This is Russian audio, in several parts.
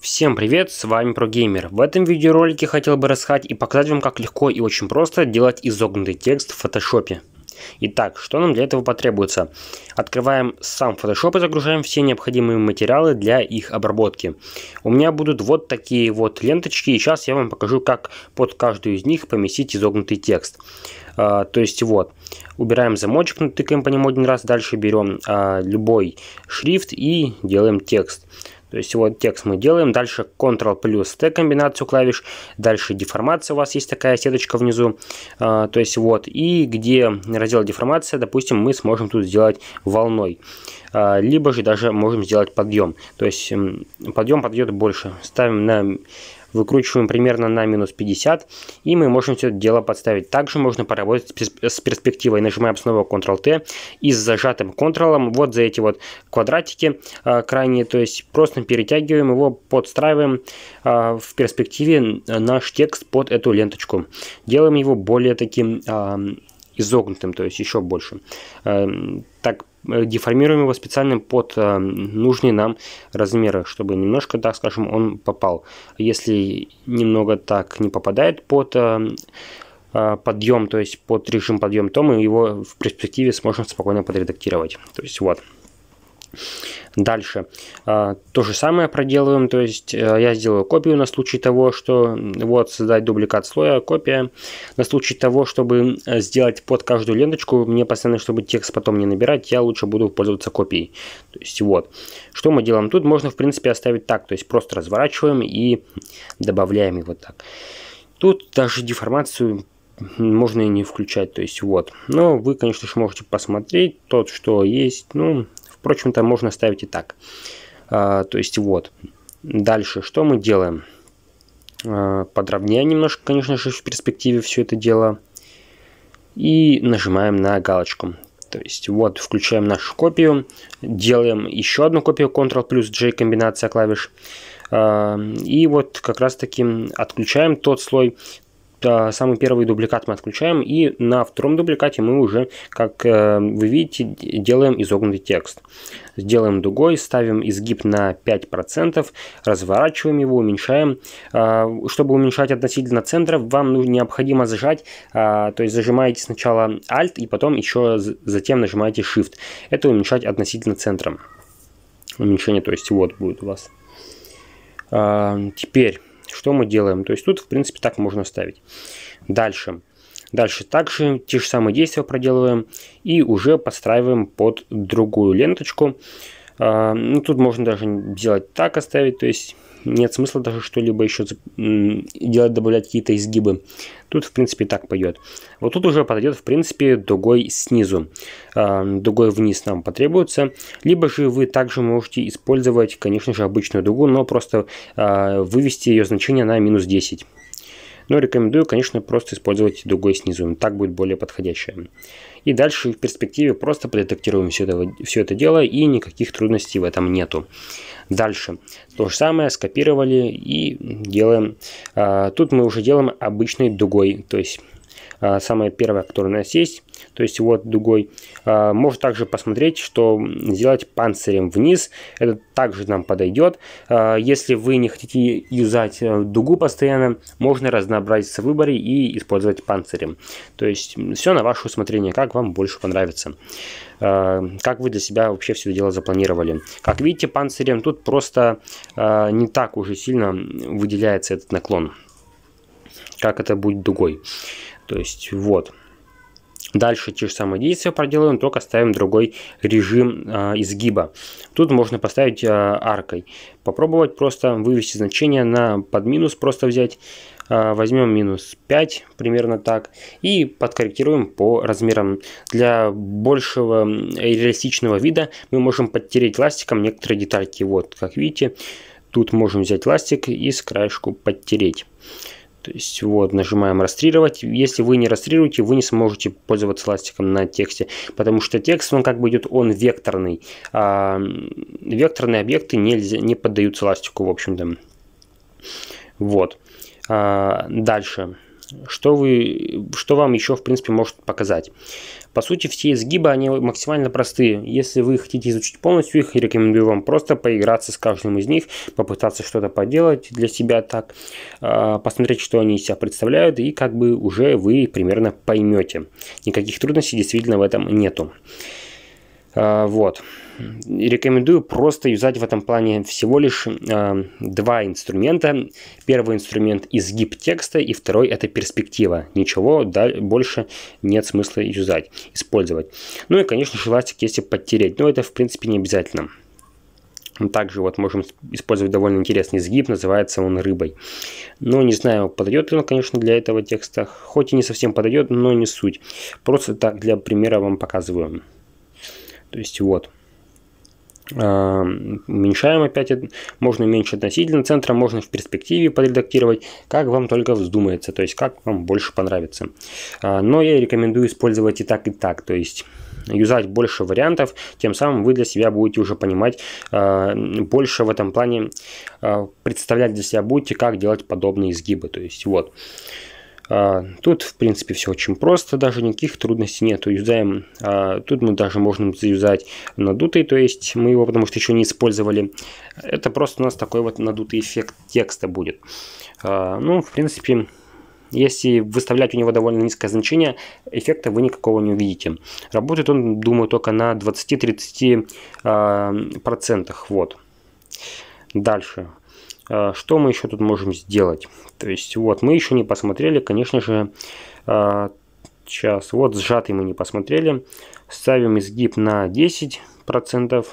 Всем привет, с вами ProGamer. В этом видеоролике хотел бы рассказать и показать вам, как легко и очень просто делать изогнутый текст в фотошопе. Итак, что нам для этого потребуется? Открываем сам Photoshop и загружаем все необходимые материалы для их обработки. У меня будут вот такие вот ленточки, и сейчас я вам покажу, как под каждую из них поместить изогнутый текст. А, то есть вот, убираем замочек, натыкаем по нему один раз, дальше берем а, любой шрифт и делаем текст. То есть вот текст мы делаем, дальше Ctrl плюс T комбинацию клавиш, дальше деформация у вас есть такая сеточка внизу, а, то есть вот, и где раздел деформация, допустим, мы сможем тут сделать волной, а, либо же даже можем сделать подъем, то есть подъем подойдет больше. Ставим на выкручиваем примерно на минус 50, и мы можем все это дело подставить. Также можно поработать с перспективой, нажимаем снова Ctrl-T, и с зажатым Ctrl вот за эти вот квадратики э, крайние, то есть просто перетягиваем его, подстраиваем э, в перспективе наш текст под эту ленточку. Делаем его более таким изогнутым, то есть еще больше. Эм, так Э, деформируем его специально под э, нужные нам размеры, чтобы немножко, так скажем, он попал. Если немного так не попадает под э, подъем, то есть под режим подъем, то мы его в перспективе сможем спокойно подредактировать. То есть вот. Дальше. А, то же самое проделываем, то есть э, я сделаю копию на случай того, что вот создать дубликат слоя, копия. На случай того, чтобы э, сделать под каждую ленточку, мне постоянно, чтобы текст потом не набирать, я лучше буду пользоваться копией. То есть вот. Что мы делаем тут? Можно в принципе оставить так, то есть просто разворачиваем и добавляем его так. Тут даже деформацию можно и не включать, то есть вот. Но вы, конечно же, можете посмотреть тот, что есть, ну, Впрочем-то, можно ставить и так. А, то есть вот. Дальше, что мы делаем? А, подровняем немножко, конечно же, в перспективе все это дело. И нажимаем на галочку. То есть вот включаем нашу копию, делаем еще одну копию Ctrl плюс J комбинация клавиш. А, и вот как раз таки отключаем тот слой, Э, самый первый дубликат мы отключаем, и на втором дубликате мы уже, как э, вы видите, делаем изогнутый текст. Сделаем дугой, ставим изгиб на 5%, разворачиваем его, уменьшаем. Э, чтобы уменьшать относительно центра, вам необходимо зажать, то есть зажимаете сначала Alt и потом еще затем нажимаете Shift. Это уменьшать относительно центра. Уменьшение, то есть вот будет у вас. Теперь что мы делаем. То есть тут, в принципе, так можно ставить. Дальше. Дальше также те же самые действия проделываем и уже подстраиваем под другую ленточку. А, ну, тут можно даже сделать так, оставить, то есть нет смысла даже что-либо еще делать, добавлять какие-то изгибы. Тут, в принципе, так пойдет. Вот тут уже подойдет, в принципе, дугой снизу. А, дугой вниз нам потребуется. Либо же вы также можете использовать, конечно же, обычную дугу, но просто а, вывести ее значение на минус 10. Но рекомендую, конечно, просто использовать другой снизу. Так будет более подходящее. И дальше в перспективе просто подетектируем все это, все это дело и никаких трудностей в этом нету. Дальше. То же самое скопировали и делаем. А, тут мы уже делаем обычной дугой. То есть а, самое первое, которое у нас есть, то есть вот дугой. А, можно также посмотреть, что сделать панцирем вниз, это также нам подойдет. А, если вы не хотите юзать э, дугу постоянно, можно разнообразиться в выборе и использовать панцирем. То есть все на ваше усмотрение, как вам больше понравится. А, как вы для себя вообще все дело запланировали. Как видите, панцирем тут просто не так уже сильно выделяется этот наклон. Как это будет дугой. То есть вот. Дальше те же самые действия проделаем, только ставим другой режим э, изгиба. Тут можно поставить э, аркой. Попробовать просто вывести значение на под минус, просто взять. Э, возьмем минус 5, примерно так. И подкорректируем по размерам. Для большего реалистичного вида мы можем подтереть ластиком некоторые детальки. Вот, как видите, тут можем взять ластик и с краешку подтереть. То есть вот нажимаем «Растрировать». Если вы не растрируете, вы не сможете пользоваться ластиком на тексте, потому что текст, он как бы идет, он векторный. А векторные объекты нельзя, не поддаются ластику, в общем-то. Вот. А дальше. Дальше. Что, вы, что вам еще, в принципе, может показать? По сути, все изгибы, они максимально простые. Если вы хотите изучить полностью их, рекомендую вам просто поиграться с каждым из них, попытаться что-то поделать для себя так, а, посмотреть, что они из себя представляют, и как бы уже вы примерно поймете. Никаких трудностей действительно в этом нету. А, вот. рекомендую просто юзать в этом плане всего лишь э, два инструмента. Первый инструмент – изгиб текста, и второй – это перспектива. Ничего да, больше нет смысла юзать, использовать. Ну и, конечно желательно ластик, если подтереть. Но это, в принципе, не обязательно. Также вот можем использовать довольно интересный изгиб, называется он рыбой. Но ну, не знаю, подойдет ли он, конечно, для этого текста. Хоть и не совсем подойдет, но не суть. Просто так для примера вам показываю. То есть вот. А, уменьшаем опять, можно уменьшить относительно центра, можно в перспективе подредактировать, как вам только вздумается, то есть как вам больше понравится. А, но я рекомендую использовать и так, и так, то есть юзать больше вариантов, тем самым вы для себя будете уже понимать, а, больше в этом плане представлять для себя будете, как делать подобные изгибы, то есть вот. А, тут, в принципе, все очень просто, даже никаких трудностей нет. Юзаем, а, тут мы даже можем заюзать надутый, то есть мы его, потому что еще не использовали. Это просто у нас такой вот надутый эффект текста будет. А, ну, в принципе, если выставлять у него довольно низкое значение, эффекта вы никакого не увидите. Работает он, думаю, только на 20-30%. Вот. Дальше. А, что мы еще тут можем сделать? То есть вот мы еще не посмотрели, конечно же, а, сейчас вот сжатый мы не посмотрели. Ставим изгиб на 10%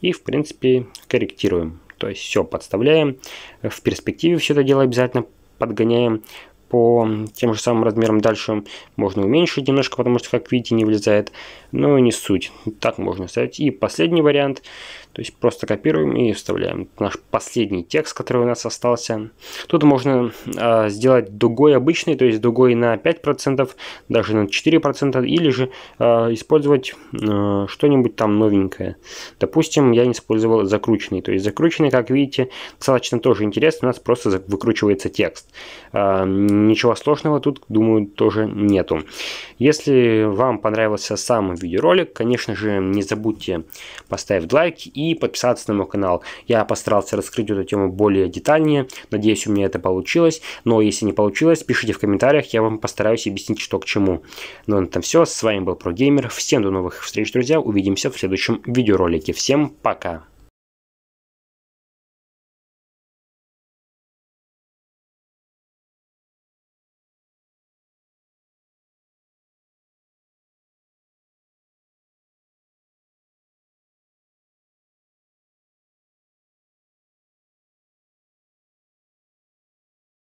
и в принципе корректируем. То есть все подставляем. В перспективе все это дело обязательно подгоняем по тем же самым размерам. Дальше можно уменьшить немножко, потому что, как видите, не влезает. Но не суть. Так можно ставить. И последний вариант – то есть просто копируем и вставляем наш последний текст, который у нас остался. Тут можно э, сделать дугой обычный, то есть дугой на 5%, даже на 4%, или же э, использовать э, что-нибудь там новенькое. Допустим, я не использовал закрученный. То есть закрученный, как видите, достаточно тоже интересно, у нас просто выкручивается текст. Э, ничего сложного тут, думаю, тоже нету. Если вам понравился сам видеоролик, конечно же, не забудьте поставить лайк и и подписаться на мой канал. Я постарался раскрыть эту тему более детальнее. Надеюсь, у меня это получилось. Но если не получилось, пишите в комментариях, я вам постараюсь объяснить, что к чему. Ну, на этом все. С вами был ProGamer. Всем до новых встреч, друзья. Увидимся в следующем видеоролике. Всем пока!